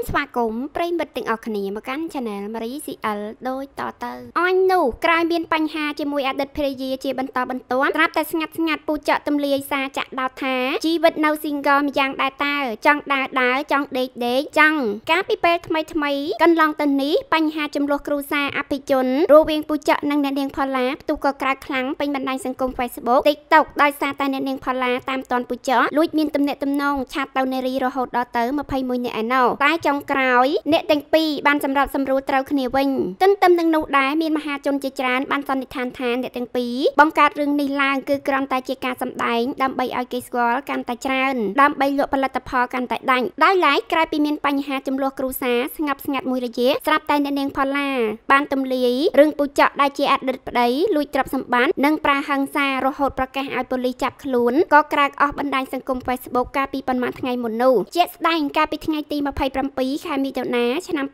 មស្វាគមន៍ប្រិយមិត្តទាំងអស់គ្នា មកកាន់ Channel Marie CL ដូចតទៅអញនោះក្រោយមានបញ្ហាជាមួយអតីតភរិយាជាបន្តបន្ទាប់ត្រាប់តែស្ងាត់ស្ងាត់ពូចកទំលាយសារចាក់ដោតថា ជីវិតនៅ single ម្យ៉ាងដែរតើចង់ដើរដើរចង់ដេកដេកចង់កាលពីពេលថ្មីថ្មី កន្លងទៅនេះបញ្ហាចំនួនគ្រូសាអភិជនរវាងពូចកនិងអ្នកនាងផល្លាផ្ទុះក៏ក្រៅខ្លាំងពេញបណ្ដាញសង្គម Facebook TikTok ដោយសារតែអ្នកនាងផល្លាតាមតនពូចកលួចមានទំនាក់ទំនងឆាតទៅនារីរហូតដល់ទៅ21នាក់ឯណោះតែចុងក្រោយអ្នកទាំងពីរបានសម្របសម្រួលត្រូវគ្នាវិញទន្ទឹមនឹងនោះដែរមានមហាជនជាច្រើនបានសន្និដ្ឋានថាអ្នកទាំងពីរបង្កើតរឿងនេះឡើងគឺគ្រាន់តែជាការសម្ដែងដើម្បីឲ្យគេស្គាល់កាន់តែច្រើនដើម្បីលក់ផលិតផលកាន់តែដាច់ដោយឡែកក្រោយពីមានបញ្ហាចំនួនគ្រួសារស្ងប់ស្ងាត់មួយរយៈស្រាប់តែអ្នកនាងផល្លាបានទម្លាយរឿងពូចកដែលជាអតីតប្តីលួចទ្រព្យសម្បត្តិនិងប្រាហឹង្សារហូតប្រកាសឲ្យប៉ូលីសចាប់ខ្លួនក៏ក្រើកអស់បណ្ដាញសង្គម Facebook កាលពីប៉ុន្មានថ្ងៃមុននោះជាក់ស្ដែងកាលពីថ្ងៃទី27 17ខែមិថុនាឆ្នាំ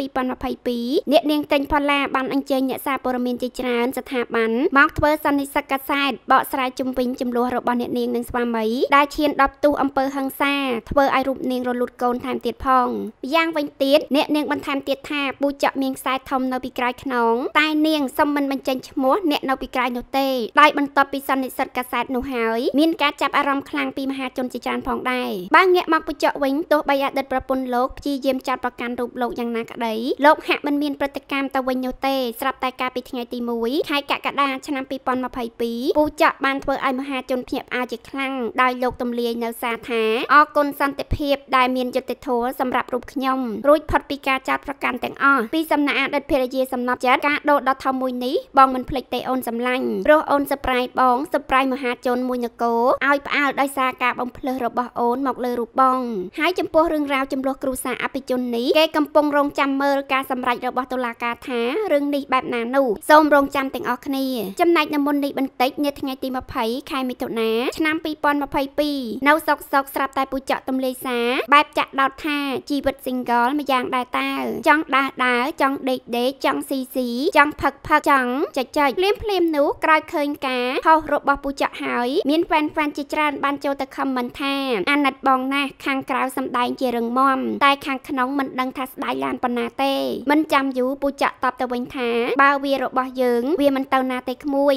2022អ្នកនាងទេញផល្លាបានអញ្ជើញអ្នកសារព័ត៌មានជាច្រើនស្ថាប័នមកធ្វើសន្និសីទកាសែតបកស្រាយជំវិញចំនួនរបស់អ្នកនាងនិងស្វាមីដែលឈាន10ទោសអំពើហិង្សាធ្វើឲ្យរូបនាងរលូតកូនថែមទៀតផងយ៉ាងវិញទៀតអ្នកនាងបន្ថែមទៀតថាពូចកមានខ្សែធំនៅពីក្រោយខ្នងតែនាងសុំមិនបញ្ចេញឈ្មោះអ្នកនៅពីក្រោយនោះទេដោយបន្ទាប់ពីសន្និសីទកាសែតនោះហើយមានការចាប់អារម្មណ៍ខ្លាំងពីមហាជនជាច្រើនផងដែរបើងាកមកពូចកវិញទោះបីអតីតប្រពន្ធលោកព្យាយាមចាត់ចាប់ប្រកាន់រូបលោកយ៉ាងណាក្តីលោកហាក់មិនមានប្រតិកម្មទៅវិញនោះទេស្រាប់តែកាលពីថ្ងៃទី1ខែកក្កដាឆ្នាំ2022ពូច័កបានធ្វើឲ្យមហាជនភ្ញាក់ផ្អើលជាខ្លាំងដោយលោកទម្លាយនៅសារថាអរគុណសន្តិភាពដែលមានយុត្តិធម៌សម្រាប់រូបខ្ញុំរួចផុតពីការចាប់ប្រកាន់ទាំងអស់ពីសំណាក់អតីតភរិយាសំណប់ចិត្តការដោះដល់ធំមួយនេះបងមិនភ្លេចទេអូនសម្លាញ់ព្រោះអូនសប្រៃបងសប្រៃមហាជនមួយនគរឲ្យផ្អើលដោយសារការបំភ្លឺរបស់អូនមកលើរូបបងហើយចំពោះរឿងរ៉ាវចំនួនគ្រូសាអភិជននេះគេកំពុងរងចាំមើលការសម្រេចរបស់តុលាការថារឿងនេះបែបណានោះសូមរងចាំទាំងអស់គ្នា ចំណែកនិមន្តនេះបន្តិចនាថ្ងៃទី20ខែមិថុនាឆ្នាំ2022នៅសុកសុកស្រាប់តែពូចកទំលេសាបែបចាក់ដោតថាជីវិត single ម្យ៉ាងដែរតើចង់ដាស់ដើរចង់ដេកដេកចង់ស៊ីស៊ីចង់ផឹកផឹកចង់ចែកចែកភ្លាមភ្លាម នោះក្រោយឃើញការហោះរបស់ពូចកហើយមានហ្វេនហ្វេនជាច្រើនបានចូលទៅខមមិនថា អាណិតបងណាស់ខាងក្រៅសំដែងជារឹងមាំតែខាងក្នុងងមិនដឹងថាស្ដាយឡានប៉ុណ្ណាទេមិនចាំយូរពូចាក់តបទៅវិញថា បើវារបស់យើង វាមិនទៅណាទេក្មួយ